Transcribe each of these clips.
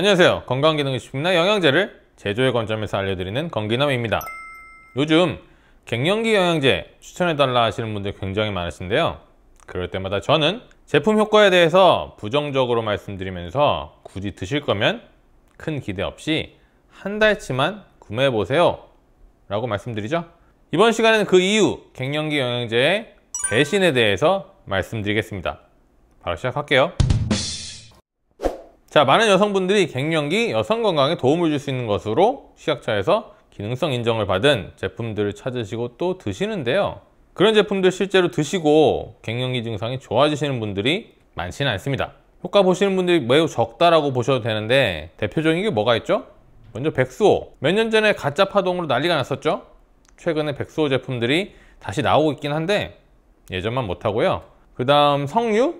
안녕하세요 건강기능식품이나 영양제를 제조의 관점에서 알려드리는 건기남입니다 요즘 갱년기 영양제 추천해달라 하시는 분들 굉장히 많으신데요 그럴 때마다 저는 제품 효과에 대해서 부정적으로 말씀드리면서 굳이 드실 거면 큰 기대 없이 한 달치만 구매해보세요 라고 말씀드리죠 이번 시간에는 그 이유 갱년기 영양제의 배신에 대해서 말씀드리겠습니다 바로 시작할게요 자, 많은 여성분들이 갱년기 여성 건강에 도움을 줄 수 있는 것으로 시약처에서 기능성 인정을 받은 제품들을 찾으시고 또 드시는데요. 그런 제품들 실제로 드시고 갱년기 증상이 좋아지시는 분들이 많지는 않습니다. 효과 보시는 분들이 매우 적다라고 보셔도 되는데 대표적인 게 뭐가 있죠? 먼저 백수호. 몇 년 전에 가짜 파동으로 난리가 났었죠? 최근에 백수호 제품들이 다시 나오고 있긴 한데 예전만 못하고요. 그 다음 성유?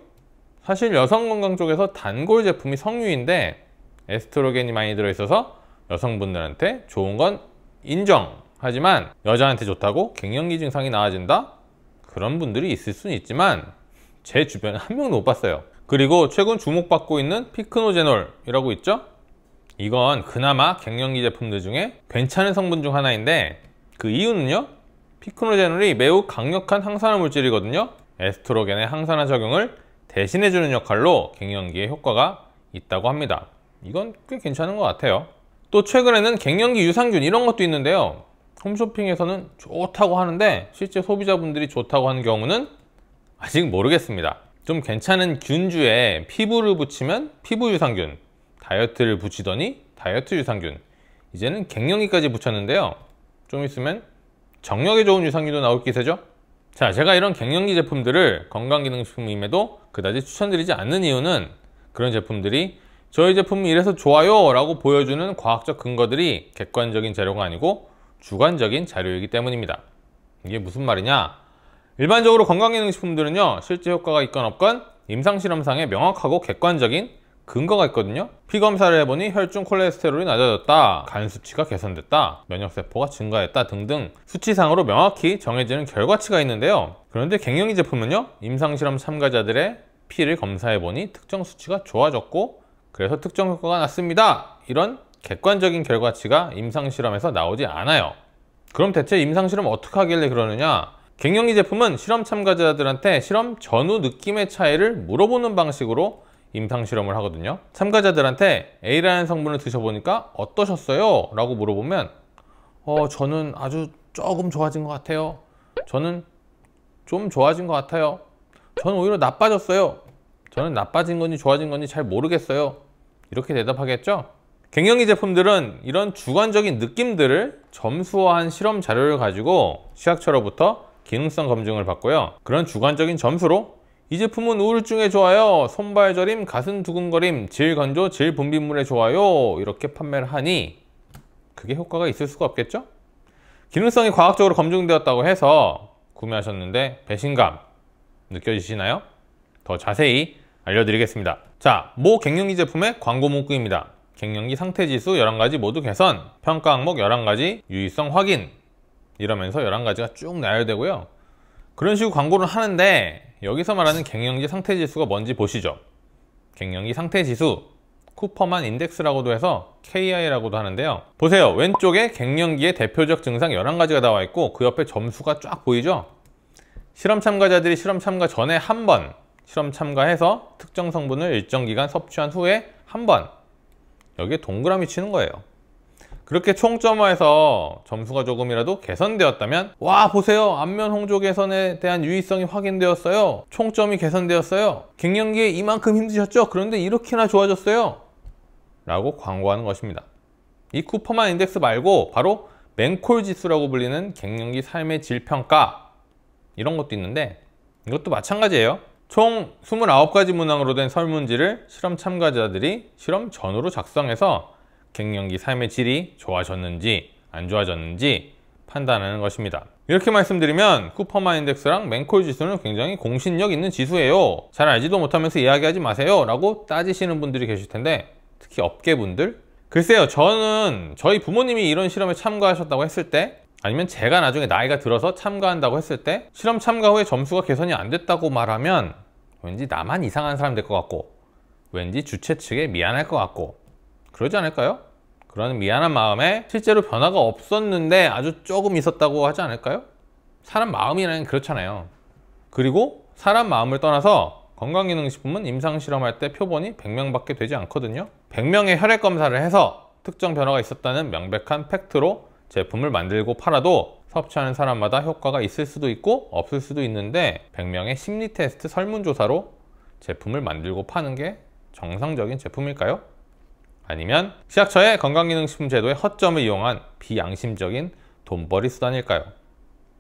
사실 여성건강 쪽에서 단골 제품이 성유인데 에스트로겐이 많이 들어있어서 여성분들한테 좋은 건 인정 하지만 여자한테 좋다고 갱년기 증상이 나아진다? 그런 분들이 있을 수는 있지만 제 주변에 한 명도 못 봤어요 그리고 최근 주목받고 있는 피크노제놀이라고 있죠? 이건 그나마 갱년기 제품들 중에 괜찮은 성분 중 하나인데 그 이유는요? 피크노제놀이 매우 강력한 항산화 물질이거든요 에스트로겐의 항산화 작용을 대신해주는 역할로 갱년기에 효과가 있다고 합니다. 이건 꽤 괜찮은 것 같아요. 또 최근에는 갱년기 유산균 이런 것도 있는데요. 홈쇼핑에서는 좋다고 하는데 실제 소비자분들이 좋다고 하는 경우는 아직 모르겠습니다. 좀 괜찮은 균주에 피부를 붙이면 피부 유산균, 다이어트를 붙이더니 다이어트 유산균, 이제는 갱년기까지 붙였는데요. 좀 있으면 정력에 좋은 유산균도 나올 기세죠? 자, 제가 이런 갱년기 제품들을 건강기능식품임에도 그다지 추천드리지 않는 이유는 그런 제품들이 저희 제품이 이래서 좋아요 라고 보여주는 과학적 근거들이 객관적인 자료가 아니고 주관적인 자료이기 때문입니다. 이게 무슨 말이냐? 일반적으로 건강기능식품들은요. 실제 효과가 있건 없건 임상실험상의 명확하고 객관적인 근거가 있거든요 피 검사를 해보니 혈중 콜레스테롤이 낮아졌다 간 수치가 개선됐다 면역세포가 증가했다 등등 수치상으로 명확히 정해지는 결과치가 있는데요 그런데 갱년기 제품은요 임상실험 참가자들의 피를 검사해보니 특정 수치가 좋아졌고 그래서 특정 효과가 났습니다 이런 객관적인 결과치가 임상실험에서 나오지 않아요 그럼 대체 임상실험 어떻게 하길래 그러느냐 갱년기 제품은 실험 참가자들한테 실험 전후 느낌의 차이를 물어보는 방식으로 임상 실험을 하거든요. 참가자들한테 A라는 성분을 드셔보니까 어떠셨어요? 라고 물어보면 어, 저는 아주 조금 좋아진 것 같아요. 저는 좀 좋아진 것 같아요. 저는 오히려 나빠졌어요. 저는 나빠진 건지 좋아진 건지 잘 모르겠어요. 이렇게 대답하겠죠? 갱년기 제품들은 이런 주관적인 느낌들을 점수화한 실험 자료를 가지고 시학처로부터 기능성 검증을 받고요. 그런 주관적인 점수로 이 제품은 우울증에 좋아요, 손발 저림, 가슴 두근거림, 질 건조, 질 분비물에 좋아요 이렇게 판매를 하니 그게 효과가 있을 수가 없겠죠? 기능성이 과학적으로 검증되었다고 해서 구매하셨는데 배신감 느껴지시나요? 더 자세히 알려드리겠습니다. 자, 모 갱년기 제품의 광고 문구입니다. 갱년기 상태지수 11가지 모두 개선, 평가 항목 11가지, 유의성 확인 이러면서 11가지가 쭉 나열되고요. 그런 식으로 광고를 하는데 여기서 말하는 갱년기 상태지수가 뭔지 보시죠. 갱년기 상태지수 쿠퍼만 인덱스라고도 해서 KI라고도 하는데요. 보세요. 왼쪽에 갱년기의 대표적 증상 11가지가 나와 있고 그 옆에 점수가 쫙 보이죠? 실험 참가자들이 실험 참가 전에 한 번 실험 참가해서 특정 성분을 일정 기간 섭취한 후에 한 번 여기에 동그라미 치는 거예요. 그렇게 총점화해서 점수가 조금이라도 개선되었다면 와 보세요 안면 홍조 개선에 대한 유의성이 확인되었어요 총점이 개선되었어요 갱년기에 이만큼 힘드셨죠? 그런데 이렇게나 좋아졌어요 라고 광고하는 것입니다 이 쿠퍼만 인덱스 말고 바로 맹콜 지수라고 불리는 갱년기 삶의 질평가 이런 것도 있는데 이것도 마찬가지예요 총 29가지 문항으로 된 설문지를 실험 참가자들이 실험 전후로 작성해서 갱년기 삶의 질이 좋아졌는지 안 좋아졌는지 판단하는 것입니다. 이렇게 말씀드리면 쿠퍼마 인덱스랑 맨콜 지수는 굉장히 공신력 있는 지수예요. 잘 알지도 못하면서 이야기하지 마세요 라고 따지시는 분들이 계실 텐데 특히 업계분들 글쎄요 저는 저희 부모님이 이런 실험에 참가하셨다고 했을 때 아니면 제가 나중에 나이가 들어서 참가한다고 했을 때 실험 참가 후에 점수가 개선이 안 됐다고 말하면 왠지 나만 이상한 사람 될 것 같고 왠지 주최 측에 미안할 것 같고 그러지 않을까요? 그런 미안한 마음에 실제로 변화가 없었는데 아주 조금 있었다고 하지 않을까요? 사람 마음이란 그렇잖아요. 그리고 사람 마음을 떠나서 건강기능식품은 임상실험할 때 표본이 100명밖에 되지 않거든요. 100명의 혈액 검사를 해서 특정 변화가 있었다는 명백한 팩트로 제품을 만들고 팔아도 섭취하는 사람마다 효과가 있을 수도 있고 없을 수도 있는데 100명의 심리 테스트 설문조사로 제품을 만들고 파는 게 정상적인 제품일까요? 아니면 시약처의 건강기능식품 제도의 허점을 이용한 비양심적인 돈벌이 수단일까요?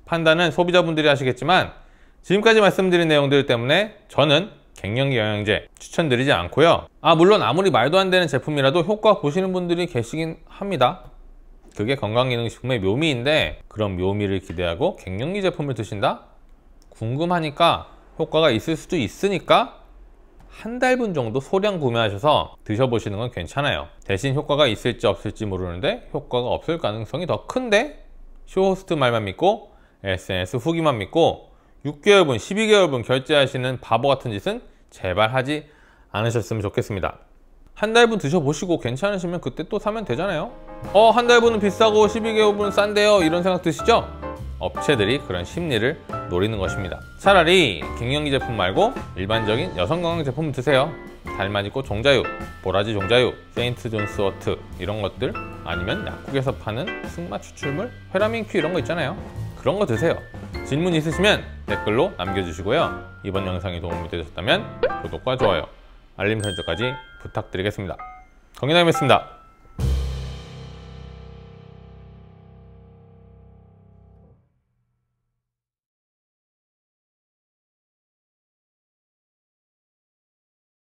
판단은 소비자분들이 하시겠지만 지금까지 말씀드린 내용들 때문에 저는 갱년기 영양제 추천드리지 않고요 아 물론 아무리 말도 안 되는 제품이라도 효과 보시는 분들이 계시긴 합니다 그게 건강기능식품의 묘미인데 그런 묘미를 기대하고 갱년기 제품을 드신다? 궁금하니까 효과가 있을 수도 있으니까 한 달 분 정도 소량 구매하셔서 드셔보시는 건 괜찮아요 대신 효과가 있을지 없을지 모르는데 효과가 없을 가능성이 더 큰데 쇼호스트 말만 믿고 SNS 후기만 믿고 6개월분, 12개월분 결제하시는 바보 같은 짓은 제발 하지 않으셨으면 좋겠습니다 한 달 분 드셔보시고 괜찮으시면 그때 또 사면 되잖아요 어한 달분은 비싸고 12개월분은 싼데요 이런 생각 드시죠? 업체들이 그런 심리를 노리는 것입니다 차라리 갱년기 제품 말고 일반적인 여성 건강 제품 드세요 달맞이꽃 종자유, 보라지 종자유, 세인트 존스 워트 이런 것들 아니면 약국에서 파는 승마 추출물, 회라민 큐 이런 거 있잖아요 그런 거 드세요 질문 있으시면 댓글로 남겨주시고요 이번 영상이 도움이 되셨다면 구독과 좋아요, 알림 설정까지 부탁드리겠습니다 건강하게 습니다